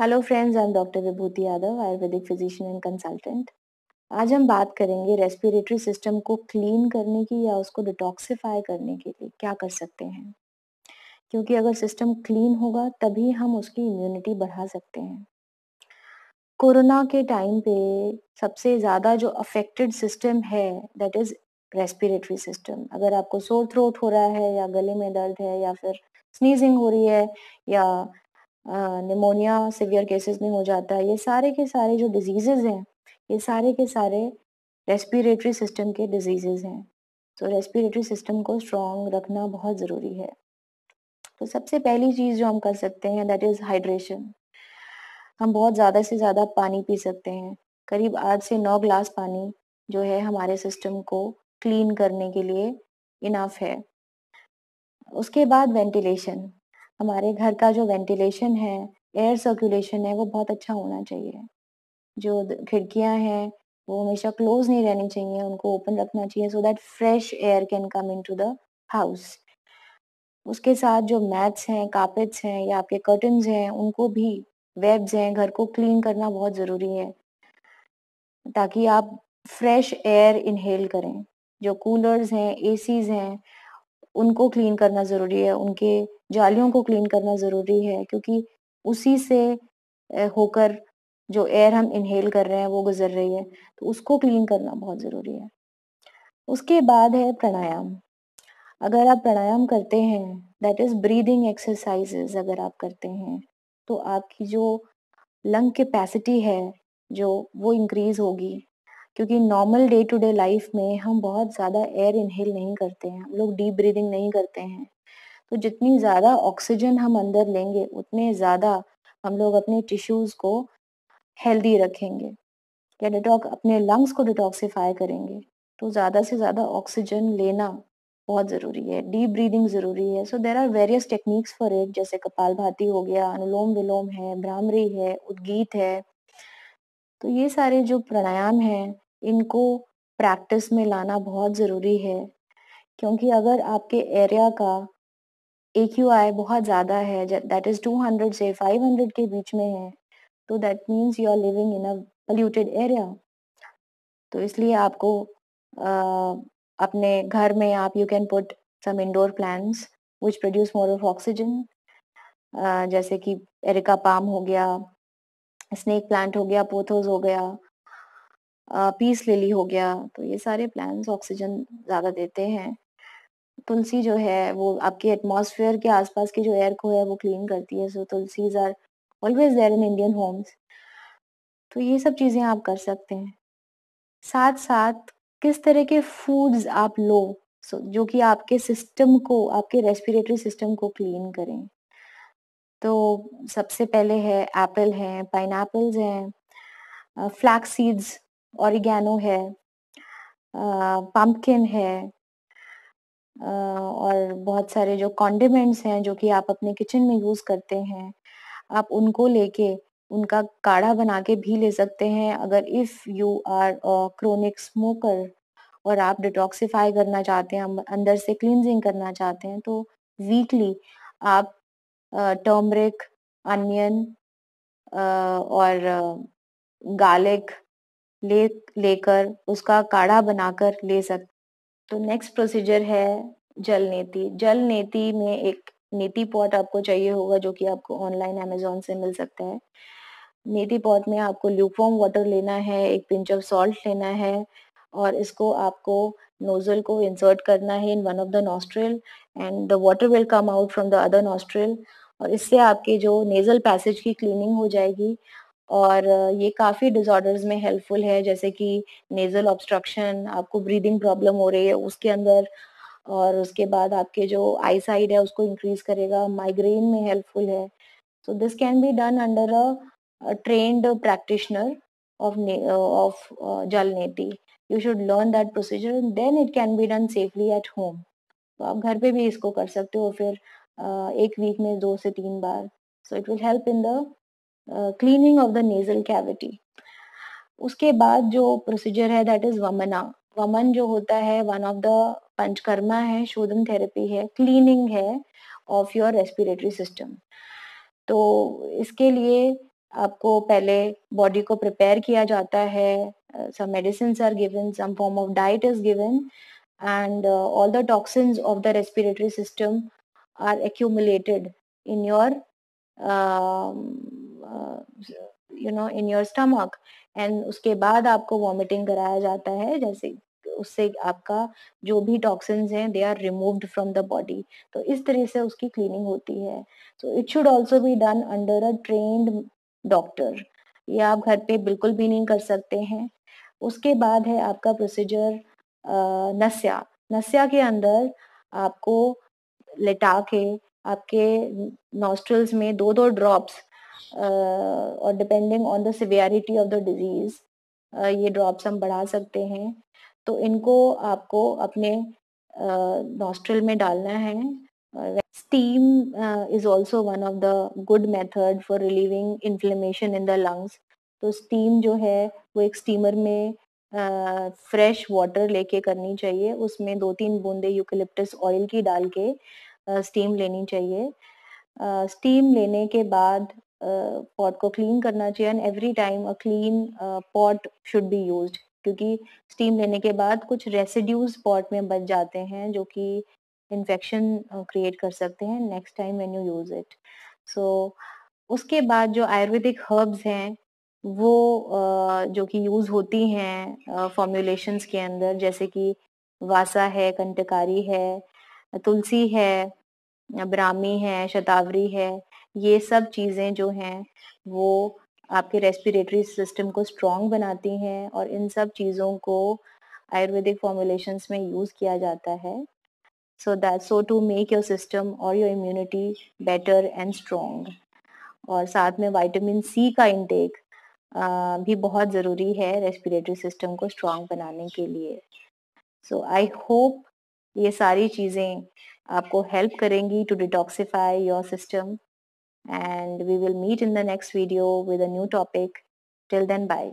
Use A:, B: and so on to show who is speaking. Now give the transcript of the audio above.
A: Hello friends I am doctor Vibhuti Yadav ayurvedic physician and consultant आज हम बात करेंगे रेस्पिरेटरी सिस्टम को क्लीन करने की या उसको डिटॉक्सिफाई करने के लिए क्या कर सकते हैं क्योंकि अगर सिस्टम क्लीन होगा तभी हम उसकी इम्यूनिटी बढ़ा सकते हैं कोरोना के टाइम पे सबसे ज़्यादा जो अफेक्टेड सिस्टम है दैट इज़ रेस्पिरेटरी सिस्टम अगर आपको सोर थ्रोट हो रहा है या गले में दर्द है या फिर स्नीजिंग हो रही है या निमोनिया सिवियर केसेस में हो जाता है ये सारे के सारे जो डिजीजेज हैं ये सारे के सारे रेस्पिरेटरी सिस्टम के डिजीजेज हैं तो रेस्पिरेटरी सिस्टम को स्ट्रॉन्ग रखना बहुत ज़रूरी है तो सबसे पहली चीज़ जो हम कर सकते हैं दैट इज़ हाइड्रेशन हम बहुत ज़्यादा से ज़्यादा पानी पी सकते हैं करीब आठ से नौ ग्लास पानी जो है हमारे सिस्टम को क्लीन करने के लिए इनाफ है उसके बाद वेंटिलेशन हमारे घर का जो वेंटिलेशन है एयर सर्कुलेशन है वो बहुत अच्छा होना चाहिए जो खिड़कियां हैं वो हमेशा क्लोज नहीं रहनी चाहिए उनको ओपन रखना चाहिए so that fresh air can come into the house उसके साथ जो मैट्स हैं कापेट्स हैं या आपके कर्टन्स हैं उनको भी वेब्स हैं घर को क्लीन करना बहुत ज़रूरी है ताकि आप फ्रेश एयर इनहेल करें जो कूलर्स हैं एसीज हैं उनको क्लीन करना ज़रूरी है उनके जालियों को क्लीन करना ज़रूरी है क्योंकि उसी से होकर जो एयर हम इनहेल कर रहे हैं वो गुजर रही है तो उसको क्लीन करना बहुत ज़रूरी है उसके बाद है प्राणायाम अगर आप प्राणायाम करते हैं दैट इज़ ब्रीदिंग एक्सरसाइजेस अगर आप करते हैं तो आपकी जो लंग कैपेसिटी है जो वो इंक्रीज़ होगी क्योंकि normal day to day life में हम बहुत ज़्यादा एयर इनहेल नहीं करते हैं हम लोग डीप ब्रीदिंग नहीं करते हैं तो जितनी ज़्यादा ऑक्सीजन हम अंदर लेंगे उतने ज़्यादा हम लोग अपने टिश्यूज़ को हेल्दी रखेंगे या डिटॉक अपने लंग्स को डिटॉक्सीफाई करेंगे तो ज़्यादा से ज़्यादा ऑक्सीजन लेना बहुत ज़रूरी है डीप ब्रीदिंग ज़रूरी है so there are various techniques for it जैसे कपाल भाती हो गया अनुलोम विलोम है भ्रामरी है उद्गीत है तो ये सारे जो प्राणायाम हैं इनको प्रैक्टिस में लाना बहुत ज़रूरी है क्योंकि अगर आपके एरिया का ए क्यू आई बहुत ज़्यादा है दैट इज़ टू हंड्रेड से फाइव हंड्रेड के बीच में है तो that means you are living in a polluted area तो इसलिए आपको आ, अपने घर में आप you can put some indoor plants which produce more of oxygen जैसे कि एरिका पाम हो गया स्नेक प्लांट हो गया पोथोस हो गया पीस लिली हो गया तो ये सारे प्लांट्स ऑक्सीजन ज़्यादा देते हैं तुलसी जो है वो आपके एटमॉस्फेयर के आसपास की जो एयर को है वो क्लीन करती है so tulsis are always there in Indian homes तो ये सब चीज़ें आप कर सकते हैं साथ साथ किस तरह के फूड्स आप लो सो जो कि आपके सिस्टम को आपके रेस्पिरेटरी सिस्टम को क्लीन करें तो सबसे पहले है एप्पल है पाइन हैं फ्लैक्स सीड्स ऑरिगेनो है पम्पकिन है और बहुत सारे जो कॉन्डिमेंट्स हैं जो कि आप अपने किचन में यूज़ करते हैं आप उनको लेके उनका काढ़ा बना के भी ले सकते हैं अगर if you are chronic smoker और आप डिटॉक्सीफाई करना चाहते हैं अं-, अंदर से क्लिनजिंग करना चाहते हैं तो वीकली आप टर्मरिक अनियन और गार्लिक ले लेकर उसका काढ़ा बनाकर ले सकते तो नेक्स्ट प्रोसीजर है जल नेति जल नेति में एक नेति पॉट आपको चाहिए होगा जो कि आपको ऑनलाइन अमेजोन से मिल सकता है नेति पॉट में आपको ल्यूकवॉर्म वाटर लेना है एक पिंच ऑफ सॉल्ट लेना है और इसको आपको नोजल को इंसर्ट करना है in one of the nostril and the water will come out from the other nostril और इससे आपके जो नेजल पैसेज की क्लीनिंग हो जाएगी और ये काफ़ी डिजॉर्डर्स में हेल्पफुल है जैसे कि नेज़ल ऑब्स्ट्रक्शन आपको ब्रीदिंग प्रॉब्लम हो रही है उसके अंदर और उसके बाद आपके जो आई साइड है उसको इंक्रीज करेगा माइग्रेन में हेल्पफुल है so this can be done under a trained practitioner of of jal neti you should learn that procedure then it can be done safely at home तो आप घर पे भी इसको कर सकते हो फिर एक वीक में दो से तीन बार so it will help in the cleaning of the nasal cavity उसके बाद जो प्रोसीजर है दैट इज वमना वमन जो होता है वन ऑफ द पंचकर्मा है शोधन थेरेपी है क्लीनिंग है ऑफ योर रेस्पिरेटरी सिस्टम तो इसके लिए आपको पहले बॉडी को प्रिपेयर किया जाता है some medicine are given some form of diet is given and all the toxin of the respiratory system are accumulated in your you know in your stomach and उसके बाद आपको वॉमिटिंग कराया जाता है जैसे उससे आपका जो भी टॉक्सिन्स हैं they are removed from the body तो इस तरह से उसकी क्लीनिंग होती है so it should also be done under a trained doctor ये आप घर पे बिल्कुल भी नहीं कर सकते हैं उसके बाद है आपका प्रोसीजर नस्या नस्या के अंदर आपको लिटा के आपके नॉस्ट्रल्स में दो दो ड्रॉप्स और depending on the severity of the disease ये ड्रॉप्स हम बढ़ा सकते हैं तो इनको आपको अपने नॉस्ट्रल uh, में डालना है steam is also one of the good method for relieving inflammation in the lungs तो स्टीम जो है वो एक स्टीमर में फ्रेश uh, वाटर लेके करनी चाहिए उसमें दो तीन बूंदे यूकलिप्टस ऑयल की डाल के स्टीम uh, लेनी चाहिए स्टीम uh, लेने के बाद पॉट को क्लीन करना चाहिए and every time a clean pot should be use क्योंकि स्टीम लेने के बाद कुछ रेसिड्यूज पॉट में बच जाते हैं जो कि इन्फेक्शन क्रिएट uh, कर सकते हैं next time when you use it so उसके बाद जो आयुर्वेदिक हर्ब्स हैं वो uh, जो कि यूज होती हैं फॉर्मुलेशंस uh, के अंदर जैसे कि वासा है कंटकारी है तुलसी है ब्राह्मी है शतावरी है ये सब चीज़ें जो हैं वो आपके रेस्पिरेटरी सिस्टम को स्ट्रॉन्ग बनाती हैं और इन सब चीज़ों को आयुर्वेदिक फॉर्मुलेशंस में यूज़ किया जाता है so that so to make your system और your immunity better and strong और साथ में वाइटामिन सी का इंटेक भी बहुत ज़रूरी है रेस्पिरेटरी सिस्टम को स्ट्रॉन्ग बनाने के लिए सो आई होप ये सारी चीज़ें आपको हेल्प करेंगी to detoxify your system and we will meet in the next video with a new topic. Till then, bye.